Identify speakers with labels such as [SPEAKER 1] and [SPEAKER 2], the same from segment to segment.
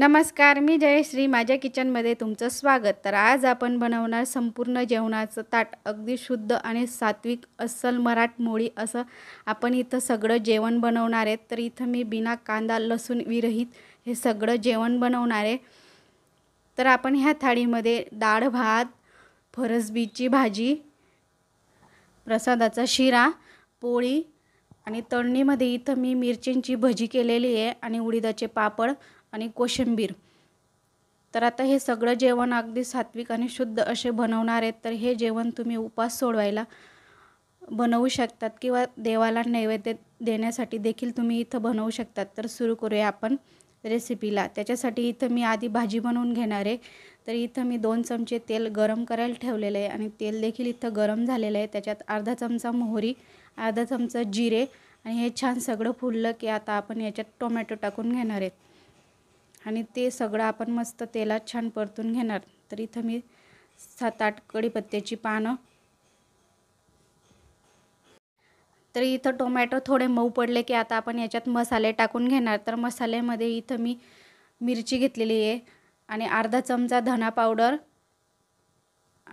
[SPEAKER 1] नमस्कार मी जयश्री माझ्या किचनमध्ये तुमचं स्वागत तर आज आपण बनवणार संपूर्ण जेवणाचं ताट अगदी शुद्ध आणि सात्विक अस्सल मराठमोळी असं आपण इथं सगळं जेवण बनवणार आहे तर इथं मी बिना कांदा लसूण विरहित हे सगळं जेवण बनवणार आहे तर आपण ह्या थाळीमध्ये डाळ भात फरसबीची भाजी प्रसादाचा शिरा पोळी आणि तळणीमध्ये इथं मी मिरचींची भजी केलेली आहे आणि उडीदाचे पापड आणि कोशिंबीर तर आता हे सगळं जेवण अगदी सात्विक आणि शुद्ध असे बनवणार आहेत तर हे जेवण तुम्ही उपास सोडवायला बनवू शकतात किंवा देवाला नैवेद्य देण्यासाठी देखील तुम्ही इथं बनवू शकतात तर सुरू करूया आपण रेसिपीला त्याच्यासाठी इथं मी आधी भाजी बनवून घेणार आहे तर इथं मी दोन चमचे तेल गरम करायला ठेवलेलं आहे आणि तेल देखील इथं गरम झालेलं आहे त्याच्यात अर्धा चमचा मोहरी अर्धा चमचा जिरे आणि हे छान सगळं फुललं की आता आपण याच्यात टोमॅटो टाकून घेणार आहेत आणि ते सगळं आपण मस्त तेलात छान परतून घेणार तर इथं मी सात आठ कढीपत्त्याची पानं तर इथं टोमॅटो थोडे मऊ पडले की आता आपण याच्यात मसाले टाकून घेणार तर मसाल्यामध्ये इथं मी मिरची घेतलेली आहे आणि अर्धा चमचा धना पावडर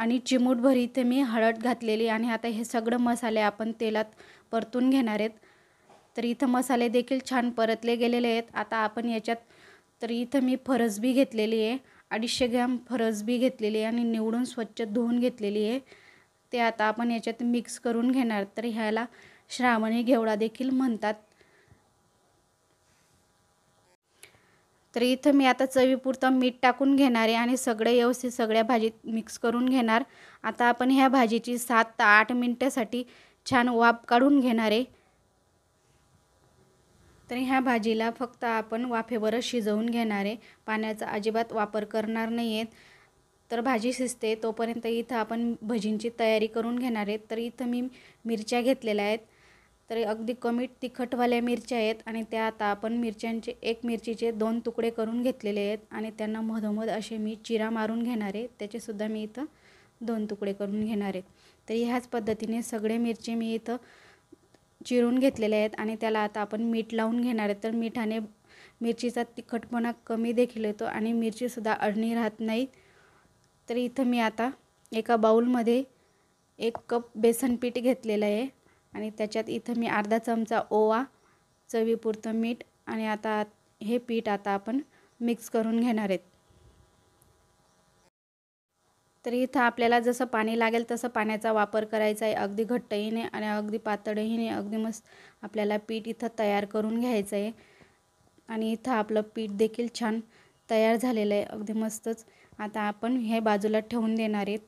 [SPEAKER 1] आणि चिमूटभर इथे मी हळद घातलेली आणि आता हे सगळं मसाले आपण तेलात परतून घेणार आहेत तर इथं मसाले देखील छान परतले गेलेले आहेत आता आपण याच्यात तर इथं मी फरसबी घेतलेली आहे अडीचशे ग्रॅम फरसबी घेतलेली आहे आणि निवडून स्वच्छ धुवून घेतलेली आहे ते आता आपण याच्यात मिक्स करून घेणार तर ह्याला श्रावणी घेवडा देखील म्हणतात तर इथं मी आता चवीपुरतं मीठ टाकून घेणार आहे आणि सगळे व्यवस्थित सगळ्या भाजीत मिक्स करून घेणार आता आपण ह्या भाजीची सात ते आठ मिनटासाठी छान वाप काढून घेणार आहे तर ह्या भाजीला फक्त आपण वाफेवरच शिजवून घेणार आहे पाण्याचा अजिबात वापर करणार नाही आहेत तर भाजी शिजते तोपर्यंत इथं आपण भजींची तयारी करून घेणार आहेत तर इथं मी मिरच्या घेतलेल्या आहेत तर अगदी कमी तिखटवाल्या मिरच्या आहेत आणि त्या आता आपण मिरच्यांचे एक मिरचीचे दोन तुकडे करून घेतलेले आहेत आणि त्यांना मधोमध असे मी चिरा मारून घेणार आहे त्याचेसुद्धा मी इथं दोन तुकडे करून घेणार आहे तर ह्याच पद्धतीने सगळे मिरची मी इथं चिरून घेतलेले आहेत आणि त्याला आता आपण मीठ लावून घेणार आहे तर मिठाने मिरचीचा तिखटपणा कमी देखील येतो आणि मिरचीसुद्धा अडणी राहत नाही तर इथं मी आता एका बाऊलमध्ये एक कप बेसन पीठ घेतलेलं आहे आणि त्याच्यात इथं मी अर्धा चमचा ओवा चवीपुरतं मीठ आणि आता हे पीठ आता आपण मिक्स करून घेणार आहेत तर इथं आपल्याला जसं पाणी लागेल तसं पाण्याचा वापर करायचा आहे अगदी घट्टहीने आणि अगदी पातळहीने अगदी मस्त आपल्याला पीठ इथं तयार करून घ्यायचं आहे आणि इथं आपलं पीठ देखील छान तयार झालेलं आहे अगदी मस्तच आता आपण हे बाजूला ठेवून देणार आहेत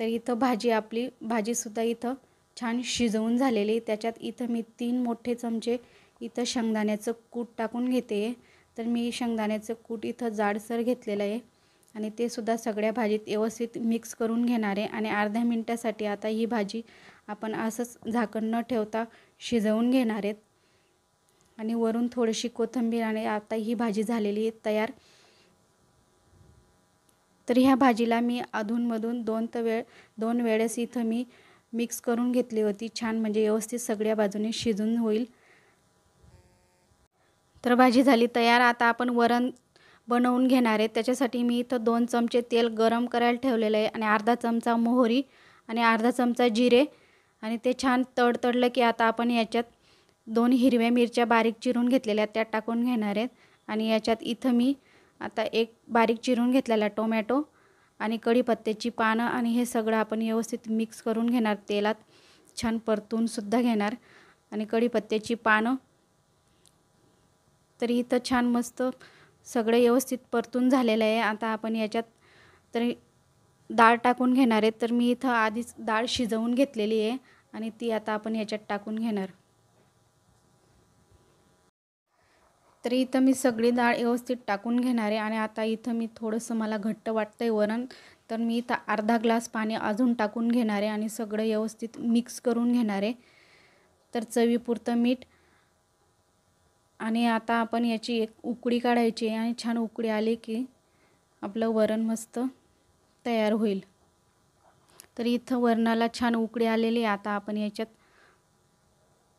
[SPEAKER 1] तर इथं भाजी आपली भाजीसुद्धा इथं छान शिजवून झालेली त्याच्यात इथं मी तीन मोठे चमचे इथं शेंगदाण्याचं कूट टाकून घेते तर मी शेंगदाण्याचं कूट इथं जाडसर घेतलेलं आहे आणि ते सुद्धा सगळ्या भाजीत व्यवस्थित मिक्स करून घेणार आहे आणि अर्ध्या मिनटासाठी आता ही भाजी आपण असंच झाकण न ठेवता शिजवून घेणार आहेत आणि वरून थोडीशी कोथिंबीर आणि आता ही भाजी झालेली तयार तर ह्या भाजीला मी अधूनमधून दोन तर वेळ दोन वेळेस इथं मी मिक्स करून घेतली होती छान म्हणजे व्यवस्थित सगळ्या बाजूने शिजून होईल तर भाजी झाली तयार आता आपण वरण बनवून घेणार आहे त्याच्यासाठी मी इथं दोन चमचे तेल गरम करायला ठेवलेलं आहे आणि अर्धा चमचा मोहरी आणि अर्धा चमचा जिरे आणि ते छान तडतडलं की आता आपण याच्यात दोन हिरव्या मिरच्या बारीक चिरून घेतलेल्या आहेत त्या टाकून घेणार आहेत आणि याच्यात इथं मी आता एक बारीक चिरून घेतलेला टोमॅटो आणि कढीपत्त्याची पानं आणि हे सगळं आपण व्यवस्थित मिक्स करून घेणार तेलात छान परतूनसुद्धा घेणार आणि कढीपत्त्याची पानं तरी इथं छान मस्त सगळं व्यवस्थित परतून झालेलं आहे आता आपण याच्यात तरी डाळ टाकून घेणार आहे तर मी इथं आधीच डाळ शिजवून घेतलेली आहे आणि ती आता आपण याच्यात टाकून घेणार तर इथं मी सगळी डाळ व्यवस्थित टाकून घेणार आहे आणि आता इथं मी थोडंसं मला घट्ट वाटतं आहे वरण तर मी इथं अर्धा ग्लास पाणी अजून टाकून घेणार आहे आणि सगळं व्यवस्थित मिक्स करून घेणार आहे तर चवीपुरतं मीठ आणि आता आपण याची एक उकडी काढायची आणि छान उकडी आली की आपलं वरण मस्त तयार होईल तर इथं वरणाला छान उकडी आलेली आता आपण याच्यात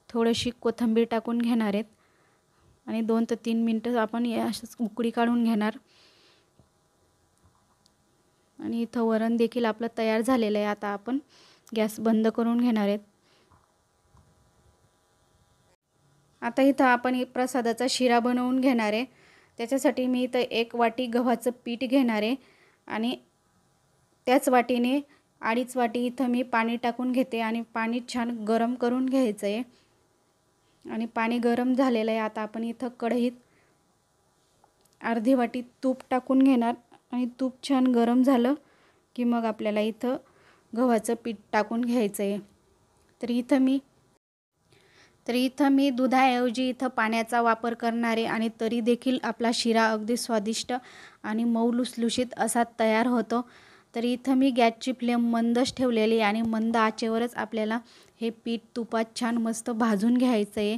[SPEAKER 1] थोडीशी कोथिंबीर टाकून घेणार आहेत आणि दोन ते तीन मिनटं आपण अशीच उकडी काढून घेणार आणि इथं वरण देखील आपलं तयार झालेलं आहे आता आपण गॅस बंद करून घेणार आहेत आता इथं आपण प्रसादाचा शिरा बनवून घेणार आहे त्याच्यासाठी मी इथं एक वाटी गव्हाचं पीठ घेणार आहे आणि त्याच वाटीने अडीच वाटी इथं मी पाणी टाकून घेते आणि पाणी छान गरम करून घ्यायचं आहे आणि पाणी गरम झालेलं आहे आता आपण इथं कढईत अर्धी वाटी तूप टाकून घेणार आणि तूप छान गरम झालं की मग आपल्याला इथं गव्हाचं पीठ टाकून घ्यायचं आहे तर इथं मी तर इथं मी दुधाऐवजी इथं पाण्याचा वापर करणारे आणि तरी देखील आपला शिरा अगदी स्वादिष्ट आणि मऊ असा तयार होतो तर इथं मी गॅसची फ्लेम मंदच ठेवलेली आणि मंद आचेवरच आपल्याला हे पीठ तुपात छान मस्त भाजून घ्यायचं आहे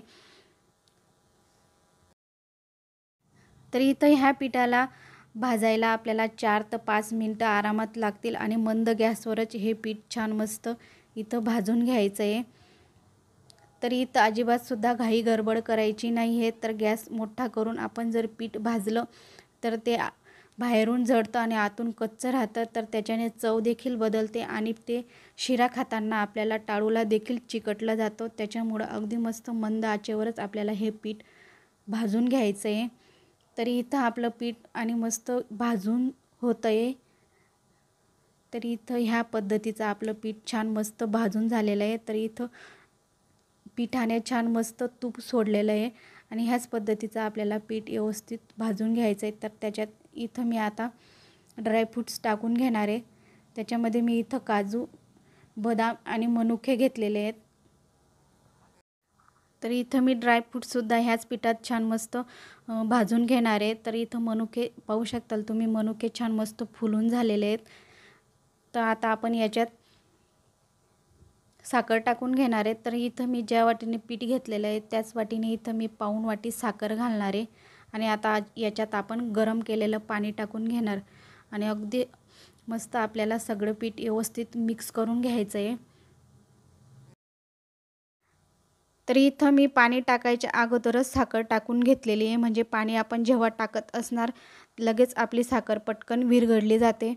[SPEAKER 1] तर इथं ह्या पिठाला भाजायला आपल्याला चार ते पाच मिनटं आरामात लागतील आणि मंद गॅसवरच हे पीठ छान मस्त इथं भाजून घ्यायचं आहे तर इथं अजिबातसुद्धा घाई गडबड करायची नाही आहे तर गॅस मोठा करून आपण जर पीठ भाजलं तर ते बाहेरून जडतं आणि आतून कच्चं राहतं तर त्याच्याने चव देखील बदलते आणि ते शिरा खाताना आपल्याला टाळूला देखील चिकटलं जातो त्याच्यामुळं अगदी मस्त मंद आचेवरच आपल्याला हे पीठ भाजून घ्यायचं आहे तरी इथं आपलं पीठ आणि मस्त भाजून होतं आहे तर इथं ह्या पद्धतीचं आपलं पीठ छान मस्त भाजून झालेलं आहे तर इथं पिठाने छान मस्त तूप सोडलेलं आहे आणि ह्याच पद्धतीचं आपल्याला पीठ व्यवस्थित भाजून घ्यायचं आहे तर त्याच्यात इथं मी आता ड्रायफ्रूट्स टाकून घेणार आहे त्याच्यामध्ये मी इथं काजू बदाम आणि मनुखे घेतलेले आहेत तर इथं मी ड्रायफ्रूटसुद्धा ह्याच पिठात छान मस्त भाजून घेणार आहे तर इथं मनुके पाहू शकताल तुम्ही मनुके छान मस्त फुलून झालेले आहेत तर आता आपण याच्यात साखर टाकून घेणार आहे तर इथं मी ज्या वाटीने पीठ घेतलेलं आहे त्याच वाटीने इथं मी पाऊण वाटी साखर घालणार आहे आणि आता याच्यात आपण गरम केलेलं पाणी टाकून घेणार आणि अगदी मस्त आपल्याला सगळं पीठ व्यवस्थित मिक्स करून घ्यायचं आहे तर इथं मी पाणी टाकायच्या अगोदरच साखर टाकून घेतलेली आहे म्हणजे पाणी आपण जेव्हा टाकत असणार लगेच आपली साखर पटकन विरघडली जाते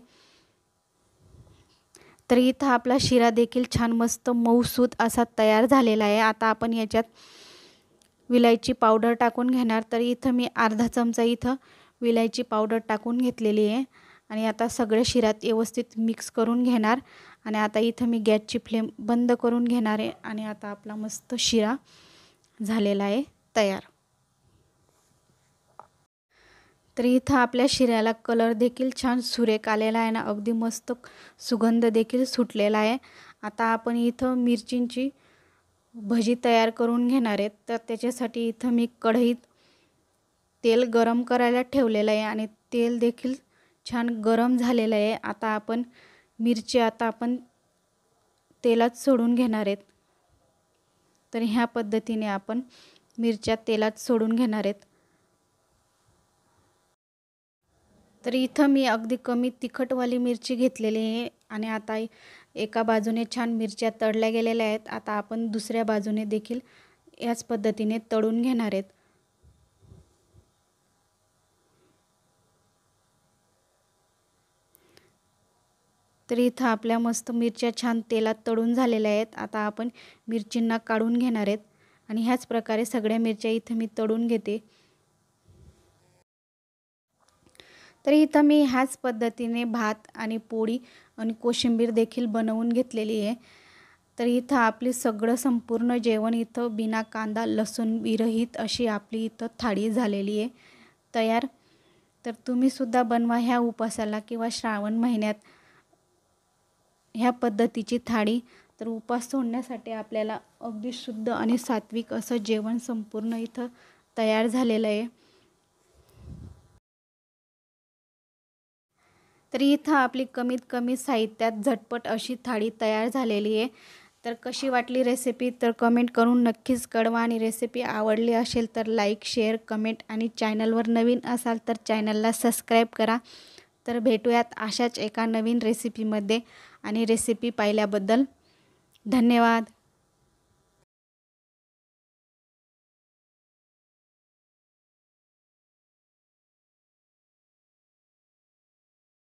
[SPEAKER 1] तर इथं आपला शिरा देखील छान मस्त मऊसूत असा तयार झालेला आहे आता आपण याच्यात विलायची पावडर टाकून घेणार तर इथं मी अर्धा चमचा इथं विलायची पावडर टाकून घेतलेली आहे आणि आता सगळ्या शिरात व्यवस्थित मिक्स करून घेणार आणि आता इथं मी गॅसची फ्लेम बंद करून घेणार आहे आणि आता आपला मस्त शिरा झालेला आहे तयार तर इथं आपल्या शिऱ्याला कलर देखील छान सुरेख आलेला आहे ना अगदी मस्त सुगंध देखील सुटलेला आहे आता आपण इथं मिरचींची भजी तयार करून घेणार आहेत तर त्याच्यासाठी इथं मी कढईत तेल गरम करायला ठेवलेलं आहे आणि तेल देखील छान गरम झालेलं आहे आता आपण मिरची आता आपण तेलात सोडून घेणार आहेत तर ह्या पद्धतीने आपण मिरच्या तेलात सोडून घेणार आहेत तर इथं मी अगदी कमी तिखटवाली मिरची घेतलेली आहे आणि आता एका बाजूने छान मिरच्या तळल्या गेलेल्या आहेत आता आपण दुसऱ्या बाजूने देखील याच पद्धतीने तळून घेणार आहेत तर इथं आपल्या मस्त मिरच्या छान तेलात तळून झालेल्या आहेत आता आपण मिरचींना काढून घेणार आहेत आणि ह्याच प्रकारे सगळ्या मिरच्या इथं मी तळून घेते तर इथं मी ह्याच पद्धतीने भात आणि पोळी आणि कोशिंबीर देखील बनवून घेतलेली आहे तर इथं आपली सगळं संपूर्ण जेवण इथं बिना कांदा लसूण विरहित अशी आपली इथं थाळी झालेली आहे तयार तर तुम्हीसुद्धा बनवा ह्या उपासाला किंवा श्रावण महिन्यात ह्या पद्धतीची थाळी तर उपास सोडण्यासाठी आपल्याला अगदी शुद्ध आणि सात्विक असं जेवण संपूर्ण इथं तयार झालेलं आहे तरी इथं आपली कमीत कमी साहित्यात झटपट अशी थाळी तयार झालेली आहे तर कशी वाटली रेसिपी तर कमेंट करून नक्कीच कळवा आणि रेसिपी आवडली असेल तर लाईक शेअर कमेंट आणि चॅनलवर नवीन असाल तर चॅनलला सबस्क्राईब करा तर भेटूयात अशाच एका नवीन रेसिपीमध्ये आणि रेसिपी पाहिल्याबद्दल धन्यवाद